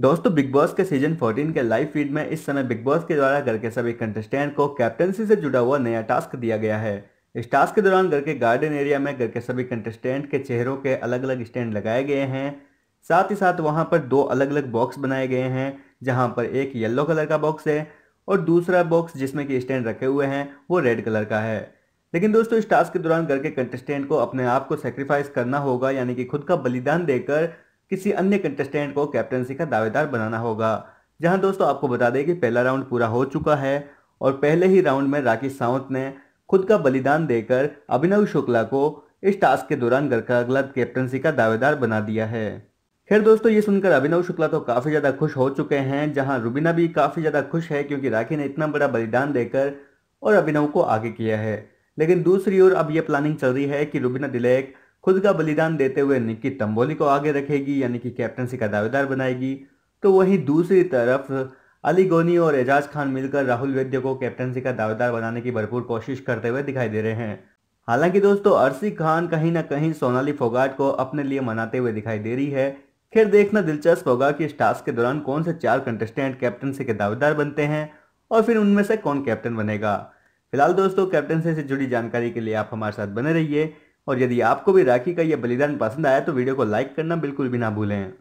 दोस्तों big boss के season 14 के लाइव फीड में इस समय बिग बॉस के द्वारा घर के सभी कंटेस्टेंट को कैप्टनसी से जुड़ा हुआ नया टास्क दिया गया है इस टास्क के दौरान घर के गार्डन एरिया में घर के सभी कंटेस्टेंट के चेहरों के अलग अलग स्टैंड लगाए गए हैं साथ ही साथ वहां पर दो अलग अलग बॉक्स बनाए गए हैं जहां पर एक येलो कलर का बॉक्स है और दूसरा बॉक्स जिसमें कि स्टैंड रखे हुए हैं वो रेड कलर का है लेकिन दोस्तों इस टास्क के दौरान घर के कंटेस्टेंट को अपने आप को सेक्रीफाइस करना होगा यानी कि खुद का बलिदान देकर किसी अन्य कंटेस्टेंट को कैप्टनसी का दावेदार बनाना होगा जहां दोस्तों आपको बता दें कि पहला राउंड पूरा हो चुका है और पहले ही राउंड में राकेश सावंत ने खुद का बलिदान देकर अभिनव शुक्ला को इस टास्क के दौरान गरकागलत कैप्टनसी का दावेदार बना दिया है खैर दोस्तों ये सुनकर अभिनव शुक्ला तो काफ़ी ज़्यादा खुश हो चुके हैं जहां रुबीना भी काफ़ी ज़्यादा खुश है क्योंकि राखी ने इतना बड़ा बलिदान देकर और अभिनव को आगे किया है लेकिन दूसरी ओर अब यह प्लानिंग चल रही है कि रुबीना दिलेक खुद का बलिदान देते हुए निक्की तंबोली को आगे रखेगी यानी कि कैप्टनसी का दावेदार बनाएगी तो वहीं दूसरी तरफ अली गोनी और एजाज खान मिलकर राहुल वैद्य को कैप्टनसी का दावेदार बनाने की भरपूर कोशिश करते हुए दिखाई दे रहे हैं हालांकि दोस्तों अरसी खान कहीं ना कहीं सोनाली फोगाट को अपने लिए मनाते हुए दिखाई दे रही है खैर देखना दिलचस्प होगा कि इस टास्क के दौरान कौन से चार कंटेस्टेंट कैप्टनसी के दावेदार बनते हैं और फिर उनमें से कौन कैप्टन बनेगा फिलहाल दोस्तों कैप्टनसी से जुड़ी जानकारी के लिए आप हमारे साथ बने रहिए और यदि आपको भी राखी का यह बलिदान पसंद आया तो वीडियो को लाइक करना बिल्कुल भी ना भूलें